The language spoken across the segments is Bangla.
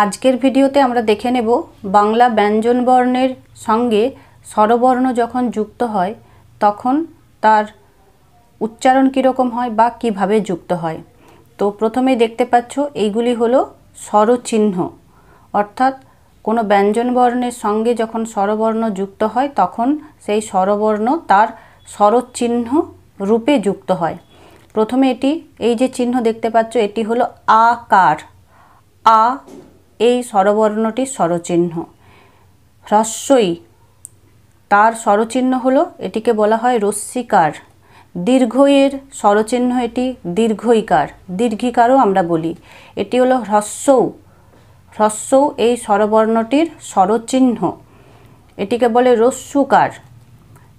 আজকের ভিডিওতে আমরা দেখে নেব বাংলা ব্যঞ্জনবর্ণের সঙ্গে স্বরবর্ণ যখন যুক্ত হয় তখন তার উচ্চারণ কীরকম হয় বা কিভাবে যুক্ত হয় তো প্রথমেই দেখতে পাচ্ছ এইগুলি হলো স্বরচিহ্ন অর্থাৎ কোনো ব্যঞ্জনবর্ণের সঙ্গে যখন স্বরবর্ণ যুক্ত হয় তখন সেই স্বরবর্ণ তার স্বরচিহ্ন রূপে যুক্ত হয় প্রথমে এটি এই যে চিহ্ন দেখতে পাচ্ছ এটি হলো আকার আ এই স্বরবর্ণটির স্বরচিহ্ন হ্রস্বই তার স্বরচিহ্ন হলো এটিকে বলা হয় রস্যিকার দীর্ঘয়ের স্বরচিহ্ন এটি দীর্ঘইকার দীর্ঘিকারও আমরা বলি এটি হলো হ্রস্বৌ হ্রস্বৌ এই স্বরবর্ণটির স্বরচিহ্ন এটিকে বলে রস্যুকার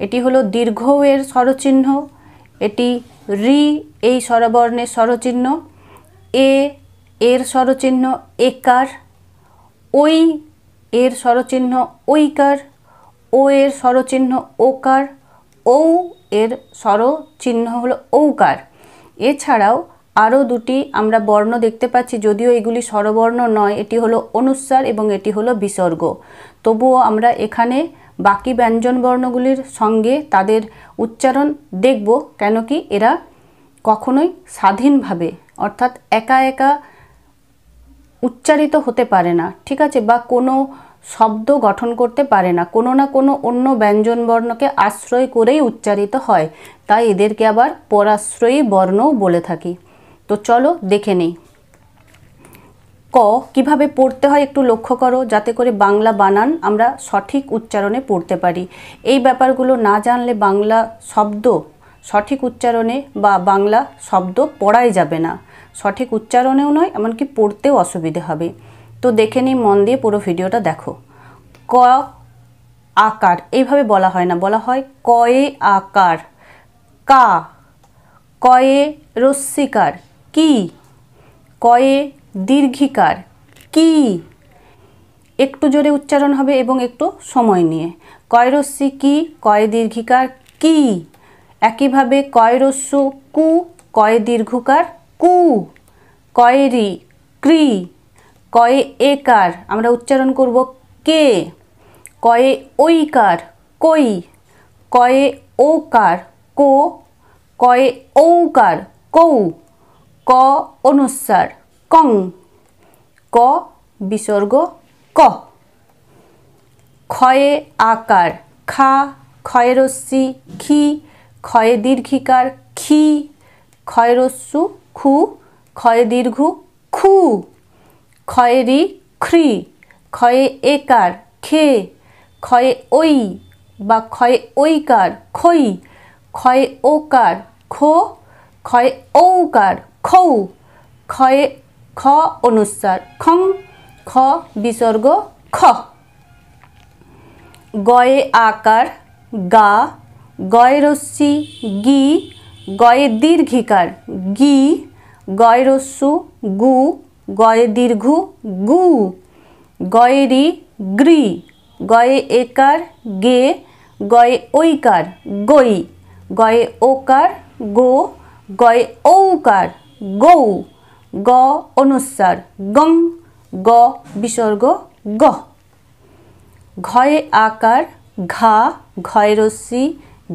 এটি হলো দীর্ঘ এর স্বরচিহ্ন এটি রি এই স্বরবর্ণের স্বরচিহ্ন এ এর স্বরচিহ্ন একার ওই এর স্বরচিহ্ন ঐকার ও এর স্বরচিহ্ন ওকার ঔ এর স্বরচিহ্ন হলো ঔকার এছাড়াও আরও দুটি আমরা বর্ণ দেখতে পাচ্ছি যদিও এগুলি স্বরবর্ণ নয় এটি হলো অনুস্বার এবং এটি হলো বিসর্গ তবুও আমরা এখানে বাকি ব্যঞ্জন বর্ণগুলির সঙ্গে তাদের উচ্চারণ দেখব কেন কি এরা কখনোই স্বাধীনভাবে অর্থাৎ একা একা উচ্চারিত হতে পারে না ঠিক আছে বা কোনো শব্দ গঠন করতে পারে না কোনো না কোনো অন্য ব্যঞ্জন বর্ণকে আশ্রয় করেই উচ্চারিত হয় তাই এদেরকে আবার পরাশ্রয়ী বর্ণও বলে থাকি তো চলো দেখে নেই ক কিভাবে পড়তে হয় একটু লক্ষ্য করো যাতে করে বাংলা বানান আমরা সঠিক উচ্চারণে পড়তে পারি এই ব্যাপারগুলো না জানলে বাংলা শব্দ সঠিক উচ্চারণে বা বাংলা শব্দ পড়াই যাবে না সঠিক উচ্চারণেও নয় এমনকি পড়তেও অসুবিধে হবে তো দেখে নিই মন দিয়ে পুরো ভিডিওটা দেখো ক আকার এইভাবে বলা হয় না বলা হয় কয়ে আকার কা কয়ে রস্মিকার কি কয়ে দীর্ঘিকার কি একটু জোরে উচ্চারণ হবে এবং একটু সময় নিয়ে কয় রস্মি কি কয় দীর্ঘিকার কি একইভাবে কয় রস্য কু কয়ে দীর্ঘকার কু কয়েরি ক্রি কয়ে একার আমরা উচ্চারণ করব কে কয়ে ঐকার কই কয়ে ওকার কো কয়ে ঔকার কৌ ক অনুসার কং ক বিসর্গ ক খয়ে আকার খা ক্ষয়রশ্মি খি ক্ষয়ে দীর্ঘিকার খি ক্ষয়রস্যু খু ক্ষয়ে দীর্ঘ খু ক্ষয়েরি খ্রি ক্ষয়ে একার খে ক্ষয়ে ওই বা ক্ষয়ে ঐকার খই ক্ষয়ে ওকার খো ক্ষয়ে ঔকার খৌ ক্ষয়ে খ অনুসার খং খ বিসর্গ খ গয়ে আকার গা গয়েরস্যি গি গয়ে দীর্ঘিকার গি গয়েরস্যু গু গয়ে দীর্ঘ গু গয়েরি গ্রি গয়ে একার গে গয়ে ঐকার গই গয়ে ওকার গো গয়ে ঔকার গৌ গ অনুসার গং গ বিসর্গ গ ঘয়ে আকার ঘা ঘয়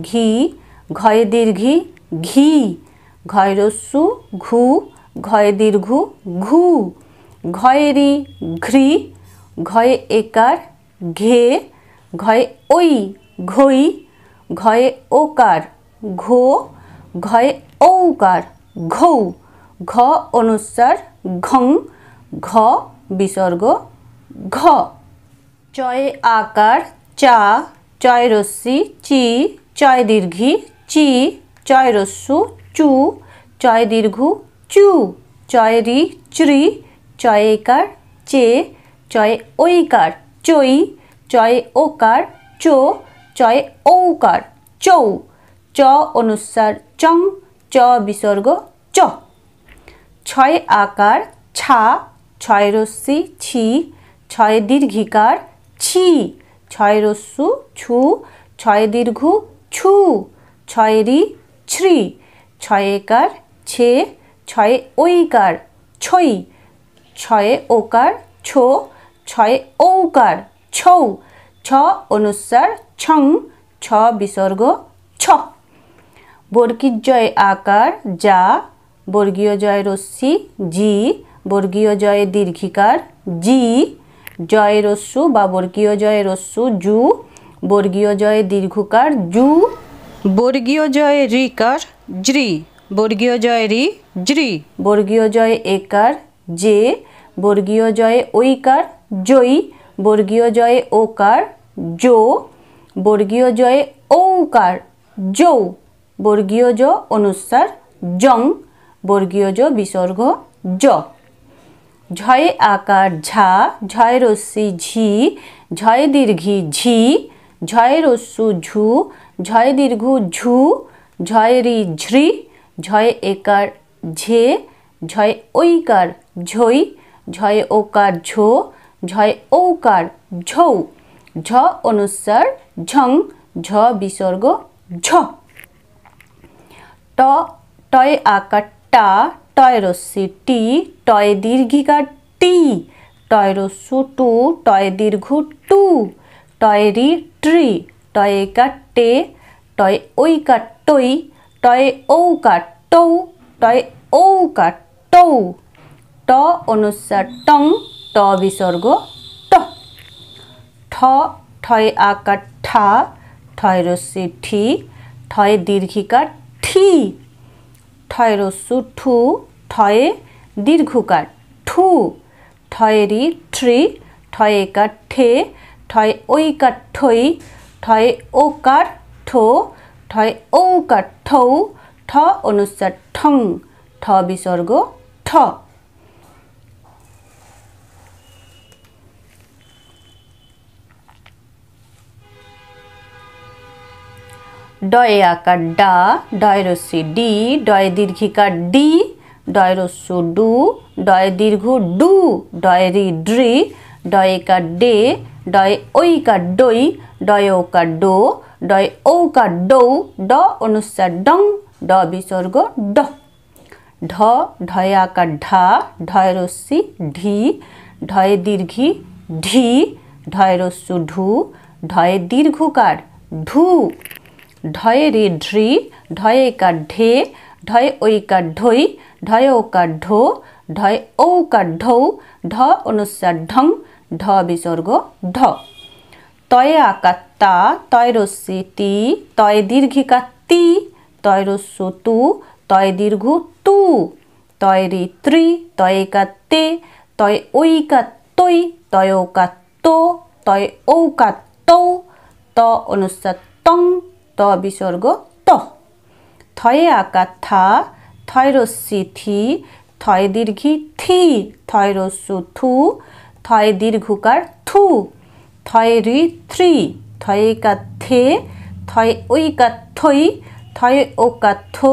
घी घय दीर्घी घी घयरस्ु घू घय दीर्घु घू घय घ्री घय एकार घे घय ओई घई घय ओकार घो घय ओकार घौ घ अनुसार घं घ विसर्ग घ चय आकार चा चय रस्सी ची চয় দীর্ঘি চি চয় রস্যু চু চয় দীর্ঘু চু চয় রি চ্রি চয় একার চে চয় ঐকার চই চয় ওকার চো চয় ঔকার চৌ চ অনুসার চং চ বিসর্গ চ ছয় আকার ছা ছয় রস্যি ছি ছয় দীর্ঘিকার ছি ছয় রস্যু ছু ছয় দীর্ঘু ছু ছয়েরই ছ্রি ছয়ে কার ছে ছয়ে ঐকার ছই ছয়ে ওকার ছো ছয়ে ঔকার ছৌ ছ অনুসার ছং ছ বিসর্গ ছ বর্গীর জয় আকার যা বর্গীয় জয় রশ্মি জি বর্গীয় জয় দীর্ঘিকার জি জয় রস্যু বা বর্গীয় জয় রস্যু জু বর্গীয় জয়ে দীর্ঘকার জু বর্গীয় জয়ে রিকার জ্রি বর্গীয় জয়ে রি জ্রি বর্গীয় জয়ে একার জে বর্গীয় জয়ে ঐকার জয়ী বর্গীয় জয়ে ওকার জো বর্গীয় জয়ে ঔকার জৌ বর্গীয় জ অনুসার জং বর্গীয় জ বিসর্গ জ ঝয়ে আকার ঝা ঝয় রশ্মি ঝি ঝয় দীর্ঘি ঝি ঝয় রস্যু ঝু ঝয় দীর্ঘ ঝু ঝয় রি ঝ্রি ঝয় একার ঝে ঝয় ঐকার ঝৈ ঝয় ওকার ঝো ঝয় ঔকার ঝৌ ঝ অনুসার ঝং ঝ বিসর্গ ঝ ট টয় আকার টা টয় রস্যি টি টয় দীর্ঘিকার টি টয় রস্যু টু টয় দীর্ঘ টু टॉयरी ट्री टॉय का टे टॉय ओई का टोई टॉय ओ का टो टॉय ओ का टौ ट অনুচ্চার টং ট বিসর্গ ট ঠ ঠয় আকার ঠা ঠয় রস্যি ঠি ঠয় দীর্ঘিকার ঠি ঠয় রস্যু ঠু ঠয়ে দীর্ঘকার ঠু ঠয়েরি ঠ্রি ঠয়েকার ঠে ঠয় ওই কাঠই ঠয় ও কাঠ ঠয় ও কাঠ ঠ অনুসার ঠং ঠ বিসর্গ ঠ ডয়ে আকার ডা ডয় রসি ডি ডয় দীর্ঘিকার ডি ডয় ডয়রস্য ডু ডয় দীর্ঘ ডু ডয় রি ড্রি ডয় কার ডে ডয় কা ডৈ ডয় কা ডো ডয় কা ডৌ ড অনুস্বার ডং ড বিসর্গ ড ঢ ঢয়া কা ঢা ঢয় রসি ঢি ঢয় দীর্ঘি ঢি ঢয় রসু ঢু দীর্ঘ দীর্ঘকার ঢু ঢয় রে ঢ্রি ঢয় কা ঢে ঢয়ে কা ঢৈ ঢয় কা ঢো ঢয় কা ঢৌ ঢ অনুস্বার ঢং ढ ढ तय आकात्ता तैरो तय दीर्घि कत्ति तैरोसु तु तै दीर्घु तु तय रि ति तयके तै तय तयौक तै औकुस त विसर्ग त थय अकात्थ थैरोसिथि थै दीर्घिथ थि थैरोसुथु থয়ে দীর্ঘকার থু থয়ে রি থ্রি থয়ে কা থে থয়ে ওই কা থই থয়ে ও কা থো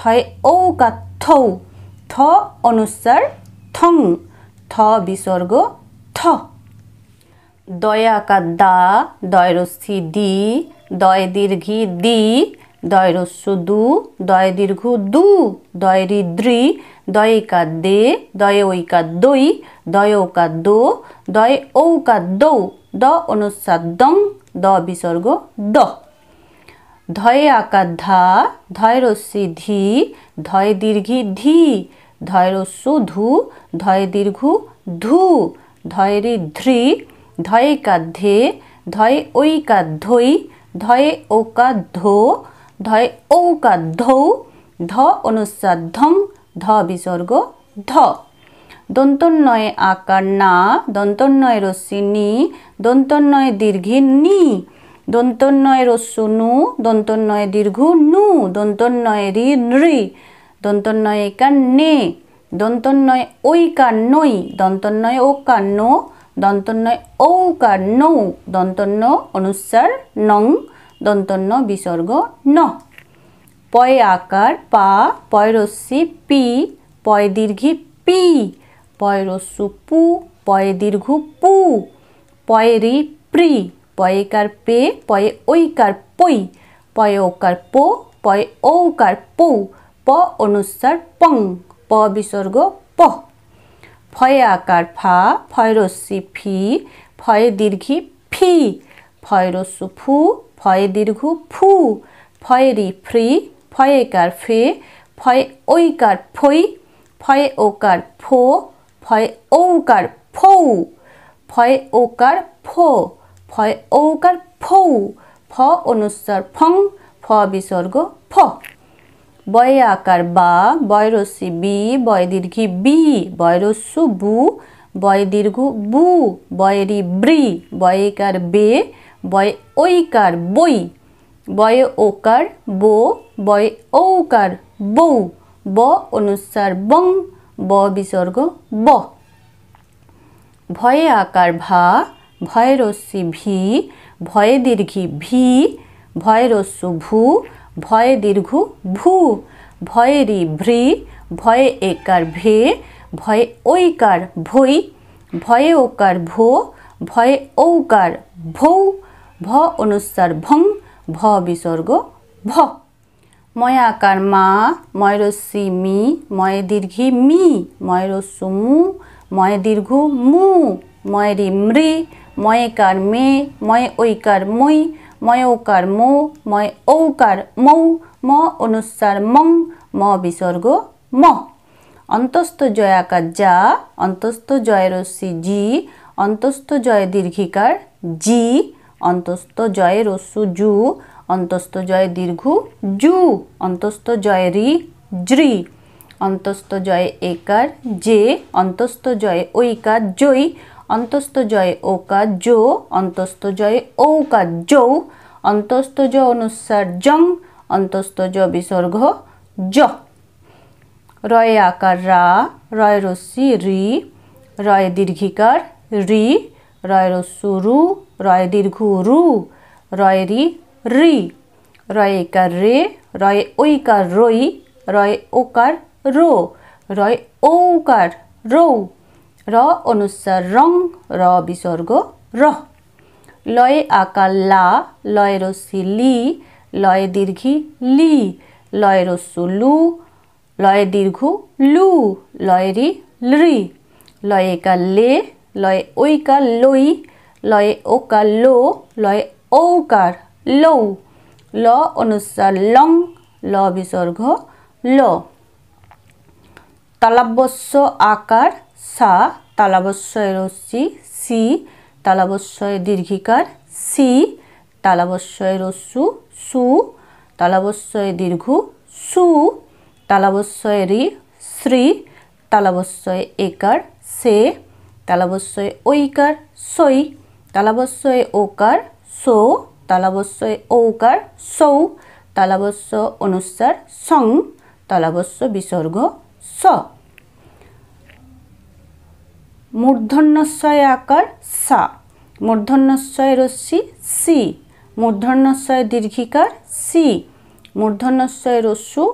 থয়ে ও কা থৌ থ অনুসার থং থ বিসর্গ থ দয়া কা দা দয়রস্থি দি দয় দীর্ঘি দি দয়রস্য দু দয় দীর্ঘ দু দয়রি দ্রি দয়িকা দে দয় ঐকা দই दयो का दो दय औ का दौ द अनुस्वार दं द विसर्ग द धय आका धा धय रस्सी धी धय दीर्घी धी धय रस्सु धू धय दीर्घु धू धयरी ध्री धय का धे धय ओई का धोई धय ओ धो धय औ धौ ध अनुस्वार धं ध विसर्ग ध দন্তন্নয়ে আকার না দন্তন্নয় রশ্মি নি দন্তন্নয় দীর্ঘী নি দন্তন্নয় রস্যু নু দন্তন্নয় দীর্ঘ নু দন্তন্নয় রি নৃ দন্তন্নয় কার নে দন্তন্নয় কার নই দন্তন্নয় কার নো দন্তন্নয় কার নৌ দন্তন্য অনুসার নং দন্তন্য বিসর্গ ন পয় আকার পা পয় রস্যি পি পয় দীর্ঘী পি পয় রস্যু পু পয়ে দীর্ঘ পু পয়ে রি প্রি পয়েকার পে পয়ে ঐকার পই পয়ে ওকার পো পয়ে ঔকার পৌ প অনুসার পং প বিসর্গ প ফয়ে আকার ফা ফয় রস্যি ফি ফয়ে দীর্ঘি ফি ফয় রস্যু ফু ফয়ে দীর্ঘ ফু ফয়ে রি ফ্রি ফয়েকার ফে ফয়ে ঐকার ফই ফয়ে ওকার ফো फय ओकार फौ फय ओकार फो फय ओकार फौ फ अनुस्वर फंग फ विसर्ग फ बय आकार बा बयरसी बी बय दीर्घी बी बयरसु बु बय दीर्घु बु बयरी ब्री बयकार बे बय ओकार बई बय ओकार बो बय ओकार बऊ ब अनुस्वर बंग ब विसर्ग ब भय आकार भा भय रस्सी भी भय दीर्घि भी भय रस्सु भू भय दीर्घु भू भय रि भ्री भय एकार भे भय ओकार भई भय ओकार भो भय ओकार भौ भ अनुस्वर भम भ विसर्ग भ मया मा मै ि मि मय दीर्घि मि मै रोसु मु मय दीर्घु मु मय रिमृ मय कार्े मै ओकार मु मय औकार मु, मै औकार मौ म अनुस् मौ म विसर्ग म अन्तस्त जाकार जा अन्तस्त जय ऋ अन्तस्त जय दीर्घिकार जी अन्तस्त जय ऋसु जु অন্তস্থ জয় দীর্ঘ জু অন্তস্থ জয় রি জ্রি অন্তস্থ জয়ে একার জে অন্তস্থ জয়ে ঐকার জৈ অন্তস্থ জয়ে ওকার জো অন্তস্থ জয়ে ঔকার জৌ অন্তস্থ জ অনুসার জং অন্তস্থ জ বিসর্গ জ রয় আকার রা রয় রসি রি রয় দীর্ঘিকার রি রয় রসু রু রয় দীর্ঘ রু রয় রি रि रय का रे रय ओकार रोई रय ओकार रो रय ओकार रौ र अनुसार रङ र विसर्ग र लय आकार ला लय रोसी ली लय दीर्घी ली लय रोसु लु लय दीर्घु लु लय रि लृ लयका ले लय ओका लोई लय ओका लो लय औकार লৌ ল অনুস্বার লং ল বিসর্গ ল তালাবস্য আকার সা তালাবস্যয় রশ্মি সি তালাবস্যয় দীর্ঘিকার সি তালাবস্যয় রস্যু সু তালাবস্যয় দীর্ঘ সু তালাবস্যয় রি শ্রী তালাবস্যয় একার সে তালাবস্যয় ঐকার সই তালাবস্যয় ওকার সো তালাবস্য ঔকার সৌ তালাবস্য অনুসার সং তালাবস্য বিসর্গ স মূর্ধন্যস্বয় আকার সা মূর্ধন্যস্বয় রশ্মি সি মূর্ধন্যস্বয় দীর্ঘিকার সি মূর্ধন্যস্বয় রসু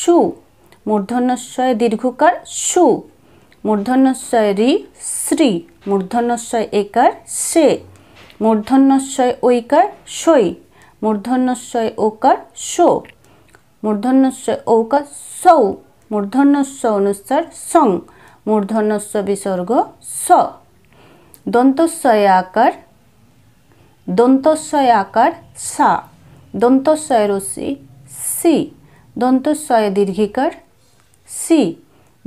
সু মূর্ধন্যস্বয় দীর্ঘকার সু মূর্ধন্যস্বয় রি শ্রী মূর্ধন্যস্বয় একার সে মূর্ধন্যস্বয় ঐকার সই মূর্ধন্যস্বয় ওকার সো মূর্ধন্যস্বয় ঔকার সৌ মূর্ধন্যশ্ব অনুসার সং মূর্ধন্যশ্ব বিসর্গ স দন্তস্বয় আকার দন্তস্বয় আকার সা দন্তস্বয় রসি সি দন্তস্বয় দীর্ঘিকার সি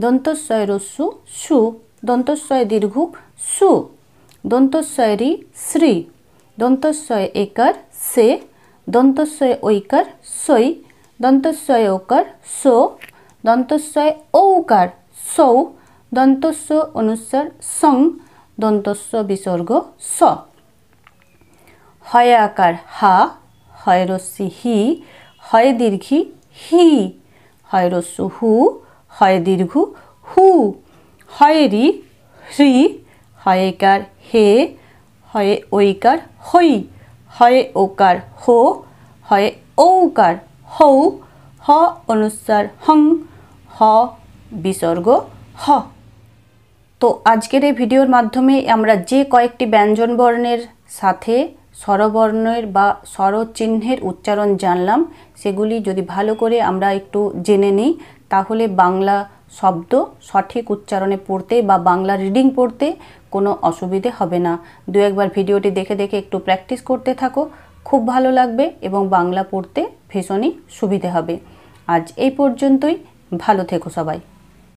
দন্তস্বয় রসু সু দন্তস্বয় দীর্ঘ সু দন্তস্বয় শ্রী দন্তস্বয় একর সে দন্তস্বয় ঐকার সৈ দন্তস্বয় ওকর সো দন্তস্বয় ঔকার সৌ দন্তস্ব অনুসর সং দন্তস্ব বিসর্গ স হয় আকার হা হয় রস্যি হি হয় দীর্ঘি হি হয় রস্যু হু হয় দীর্ঘু হু হয় রি হ্রী হয়েকার হে হয়ে ঐকার হই হয়ে ওকার হো হয়ে ঔকার হৌ হ অনুসার হং হ বিসর্গ হ তো আজকের এই ভিডিওর মাধ্যমে আমরা যে কয়েকটি ব্যঞ্জন বর্ণের সাথে স্বরবর্ণের বা স্বরচিহ্নের উচ্চারণ জানলাম সেগুলি যদি ভালো করে আমরা একটু জেনে নিই তাহলে বাংলা শব্দ সঠিক উচ্চারণে পড়তে বা বাংলা রিডিং পড়তে কোনো অসুবিধে হবে না দু একবার ভিডিওটি দেখে দেখে একটু প্র্যাকটিস করতে থাকো খুব ভালো লাগবে এবং বাংলা পড়তে ভীষণই সুবিধে হবে আজ এই পর্যন্তই ভালো থেকো সবাই